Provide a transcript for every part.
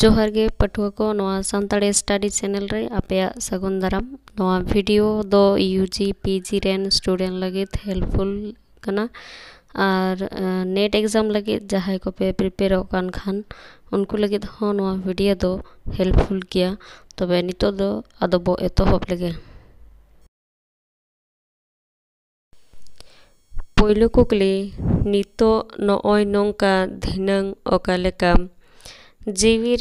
जोहर गे पठुआ को नवा सानी स्टाडी चैनल रे आपे सगुन दाराम वीडियो दो यूजी पीजी रेन स्टूडेंट लगे हेल्पफुल करना और नेट एग्जाम लगे जहाँ को पे प्रिपेयर कान खान उनको लगे तो हाँ, नवा वीडियो दो हेल्पफुल किया तब तो, तो दो अद बो एतोब लगे पोलो कुकली नितो नौ नौका धीन ओका लेका কামি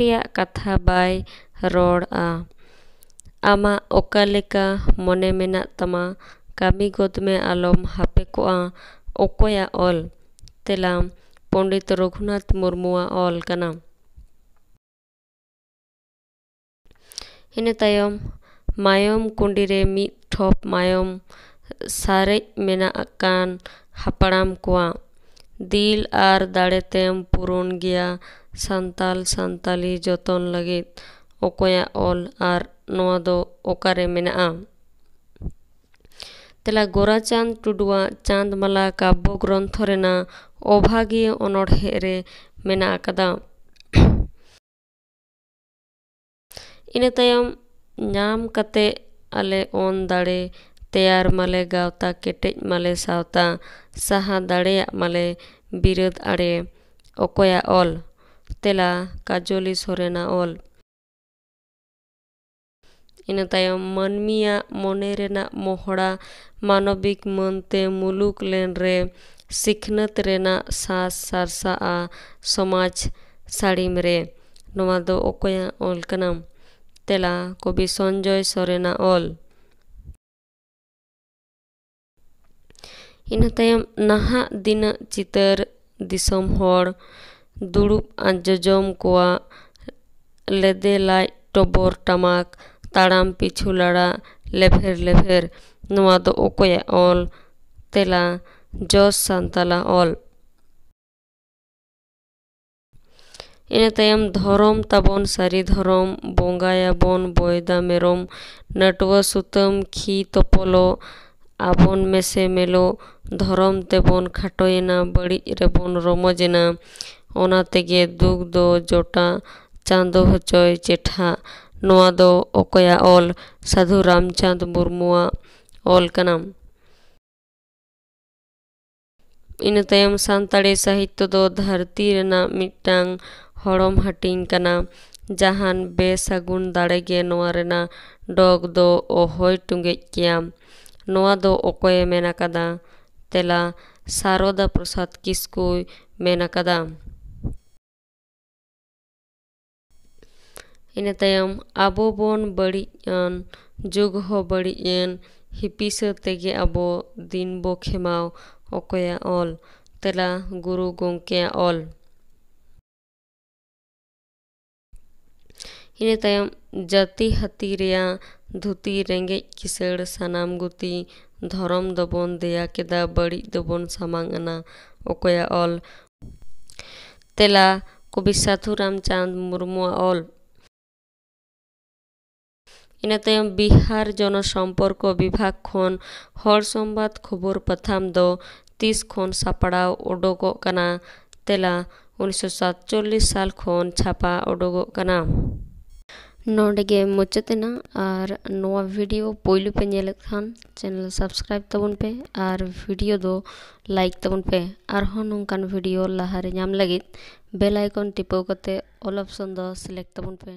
গদমে আলম হাপেক অকয়া অল তেলা পণ্ডিত রঘুনাথ মুরমু অল তায়ম মায়ম কুণ্ডিরে মিট ঠপ মায়ম সারেজ মেন হাপড়াম কোয়া ᱫᱤᱞ ᱟᱨ ᱫᱟᱲᱮᱛᱮᱢ ᱯᱩᱨᱚᱱ ᱜᱮᱭᱟ ᱥᱟᱱᱛᱟᱞ ᱥᱟᱱᱛᱟᱞᱤ ᱡᱚᱛᱚᱱ ᱞᱟᱹᱜᱤᱫ ᱚᱠᱚᱭᱟᱜ ᱚᱞ ᱟᱨ ᱱᱚᱣᱟ ᱫᱚ ᱚᱠᱟᱨᱮ ᱢᱮᱱᱟᱜᱼᱟ ᱛᱮᱞᱟ ᱜᱳᱨᱟᱪᱟᱸᱫᱽ ᱴᱩᱰᱩᱣᱟᱜ ᱪᱟᱸᱫᱽᱢᱟᱞᱟ ᱠᱟᱵᱽᱵᱚ ᱜᱨᱚᱱᱛᱷᱚ ᱨᱮᱱᱟᱜ ᱚᱵᱷᱟᱜᱤᱭᱟᱹ ᱚᱱᱚᱬᱦᱮ ᱨᱮ ᱢᱮᱱᱟᱜ ᱟᱠᱟᱫᱟ ᱤᱱᱟᱹ ᱛᱟᱭᱚᱢ ᱧᱟᱢ ᱠᱟᱛᱮ ᱟᱞᱮ ᱚᱱ ᱫᱟᱲᱮ ᱛᱮᱭᱟᱨ ᱢᱟᱞᱮ ᱜᱟᱶᱛᱟ ᱠᱮᱴᱮᱡ ᱢᱟᱞᱮ ᱥᱟᱶᱛᱟ ᱥᱟᱦᱟ ᱫᱟᱲᱮᱭᱟᱜ ᱢᱟᱞᱮ ᱵᱤᱨᱟᱹᱫ ᱟᱲᱮ ᱚᱠᱚᱭᱟᱜ ᱚᱞ ᱛᱮᱞᱟ ᱠᱟᱡᱚᱞᱤ ᱥᱚᱨᱮᱱᱟᱜ ᱚᱞ ᱤᱱᱟᱹ ᱛᱟᱭᱚᱢ ᱢᱟᱹᱱᱢᱤᱭᱟᱜ ᱢᱚᱱᱮ ᱨᱮᱱᱟᱜ ᱢᱚᱦᱚᱲᱟ ᱢᱟᱱᱚᱵᱤᱠ ᱢᱟᱹᱱᱛᱮ ᱢᱩᱞᱩᱠ ᱞᱮᱱ ᱨᱮ ᱥᱤᱠᱷᱱᱟᱹᱛ ᱨᱮᱱᱟᱜ ᱥᱟᱥ ᱥᱟᱨᱥᱟᱜᱼᱟ ᱥᱚᱢᱟᱡᱽ ᱥᱟᱹᱲᱤᱢ ᱨᱮ ᱱᱚᱣᱟ ᱫᱚ ᱚᱠᱚᱭᱟᱜ ᱚᱞ ᱠᱟᱱᱟ ᱛᱮᱞᱟ ᱠᱚᱵᱤ ᱥᱚᱧᱡᱚᱭ ᱥᱚᱨᱮᱱᱟᱜ ᱚᱞ ᱤᱱᱟᱹ ᱛᱟᱭᱚᱢ ᱱᱟᱦᱟᱜ ᱫᱤᱱᱟᱜ ᱪᱤᱛᱟᱹᱨ ᱫᱤᱥᱚᱢ ᱦᱚᱲ ᱫᱩᱲᱩᱵ ᱟᱨ ᱡᱚᱡᱚᱢ ᱠᱚᱣᱟ ᱞᱮᱫᱮ ᱞᱟᱡ ᱴᱚᱵᱚᱨ ᱴᱟᱢᱟᱠ ᱛᱟᱲᱟᱢ ᱯᱤᱪᱷᱩ ᱞᱟᱲᱟ ᱞᱮᱵᱷᱮᱨ ᱞᱮᱵᱷᱮᱨ ᱱᱚᱣᱟ ᱫᱚ ᱚᱠᱚᱭᱟᱜ ᱚᱞ ᱛᱮᱞᱟ ᱡᱚᱥ ᱥᱟᱱᱛᱟᱞᱟ ᱚᱞ ᱤᱱᱟᱹ ᱛᱟᱭᱚᱢ ᱫᱷᱚᱨᱚᱢ ᱛᱟᱵᱚᱱ ᱥᱟᱹᱨᱤ ᱫᱷᱚᱨᱚᱢ ᱵᱚᱸᱜᱟᱭᱟᱵᱚᱱ ᱵᱚᱭᱫᱟ ᱢᱮᱨᱚᱢ ᱱᱟᱹᱴᱣᱟᱹ ᱥᱩᱛᱟᱹᱢ ᱠᱷᱤ ᱛᱚᱯᱚᱞᱚᱜ ᱟᱵᱚᱱ ᱢᱮᱥᱮ ᱢᱮᱞᱚᱜ ᱫᱷᱚᱨᱚᱢ ᱛᱮᱵᱚᱱ ᱠᱷᱟᱴᱚᱭᱮᱱᱟ ᱵᱟᱹᱲᱤᱡ ᱨᱮᱵᱚᱱ ᱨᱚᱢᱚᱡᱮᱱᱟ ᱚᱱᱟ ᱛᱮᱜᱮ ᱫᱩᱠ ᱫᱚ ᱡᱚᱴᱟ ᱪᱟᱸᱫᱚ ᱦᱚᱪᱚᱭ ᱪᱮᱴᱷᱟᱜ ᱱᱚᱣᱟ ᱫᱚ ᱚᱠᱚᱭᱟᱜ ᱚᱞ ᱥᱟᱹᱫᱷᱩ ᱨᱟᱢᱪᱟᱸᱫᱽ ᱢᱩᱨᱢᱩᱣᱟᱜ ᱚᱞ ᱠᱟᱱᱟ ᱤᱱᱟᱹ ᱛᱟᱭᱚᱢ ᱥᱟᱱᱛᱟᱲᱤ ᱥᱟᱦᱤᱛᱭᱚ ᱫᱚ ᱫᱷᱟᱹᱨᱛᱤ ᱨᱮᱱᱟᱜ ᱢᱤᱫᱴᱟᱝ ᱦᱚᱲᱚᱢ ᱦᱟᱹᱴᱤᱧ ᱠᱟᱱᱟ ᱡᱟᱦᱟᱱ ᱵᱮᱥᱟᱹᱜᱩᱱ ᱫᱟᱲᱮᱜᱮ ᱱᱚᱣᱟ ᱨᱮᱱᱟᱜ ᱰᱚᱜᱽ ᱫᱚ ᱚᱦᱚᱭ ᱴᱩᱸᱜᱮᱡ ᱠᱮᱭᱟ ইনে তাম আবো বন বাড়ান যুগ হ বাড়ান হিপিস তেগে আবো দিন বো খেমাও অকয়া অল তেলা গুরু গমকে অল ᱤᱱᱟᱹ ᱛᱟᱭᱚᱢ ᱡᱟᱹᱛᱤ ᱦᱟᱹᱛᱤ ᱨᱮᱭᱟᱜ ᱫᱷᱩᱛᱤ ᱨᱮᱸᱜᱮᱡ ᱠᱤᱥᱟᱹᱬ ᱥᱟᱱᱟᱢ ᱜᱩᱛᱤ ᱫᱷᱚᱨᱚᱢ ᱫᱚᱵᱚᱱ ᱫᱮᱭᱟ ᱠᱮᱫᱟ ᱵᱟᱹᱲᱤᱡ ᱫᱚᱵᱚᱱ ᱥᱟᱢᱟᱝ ᱟᱱᱟ ᱚᱠᱚᱭᱟᱜ ᱚᱞ ᱛᱮᱞᱟ ᱠᱚᱵᱤ ᱥᱟᱹᱫᱷᱩ ᱨᱟᱢᱪᱟᱸᱫᱽ ᱢᱩᱨᱢᱩᱣᱟᱜ ᱚᱞ ᱤᱱᱟᱹ ᱛᱟᱭᱚᱢ ᱵᱤᱦᱟᱨ ᱡᱚᱱᱚᱥᱚᱢᱯᱚᱨᱠᱚ ᱵᱤᱵᱷᱟᱜᱽ ᱠᱷᱚᱱ ᱦᱚᱲ ᱥᱚᱢᱵᱟᱫ ᱠᱷᱚᱵᱚᱨ ᱯᱟᱛᱷᱟᱢ ᱫᱚ ᱛᱤᱥ ᱠᱷᱚᱱ ᱥᱟᱯᱲᱟᱣ ᱳᱰᱳᱠᱚᱜ ᱠᱟᱱᱟ ᱛᱮᱞᱟ ᱩᱱᱤᱥᱥᱚ ᱥᱟᱛᱪᱚᱞᱞᱤᱥ ᱥᱟᱞ ᱠᱷᱚᱱ ᱪᱷᱟᱯᱟ ᱳᱰᱳᱠᱚᱜ ᱠᱟᱱᱟ ᱱᱚᱰᱮᱜᱮ ᱢᱩᱪᱟᱹᱫ ᱮᱱᱟ ᱟᱨ ᱱᱚᱣᱟ ᱵᱷᱤᱰᱤᱭᱳ ᱯᱳᱭᱞᱳ ᱯᱮ ᱧᱮᱞᱮᱫ ᱠᱷᱟᱱ ᱪᱮᱱᱮᱞ ᱥᱟᱵᱥᱠᱨᱟᱭᱤᱵ ᱛᱟᱵᱚᱱ ᱯᱮ ᱟᱨ ᱵᱷᱤᱰᱤᱭᱳ ᱫᱚ ᱞᱟᱭᱤᱠ ᱛᱟᱵᱚᱱ ᱯᱮ ᱟᱨᱦᱚᱸ ᱱᱚᱝᱠᱟᱱ ᱵᱷᱤᱰᱤᱭᱳ ᱞᱟᱦᱟᱨᱮ ᱧᱟᱢ ᱞᱟᱹᱜᱤᱫ ᱵᱮᱞ ᱟᱭᱠᱚᱱ ᱴᱤᱯᱟᱹᱣ ᱠᱟᱛᱮ ᱚᱞ ᱚᱯᱥᱚᱱ ᱫᱚ ᱥᱤᱞᱮᱠᱴ ᱛᱟᱵᱚᱱ ᱯᱮ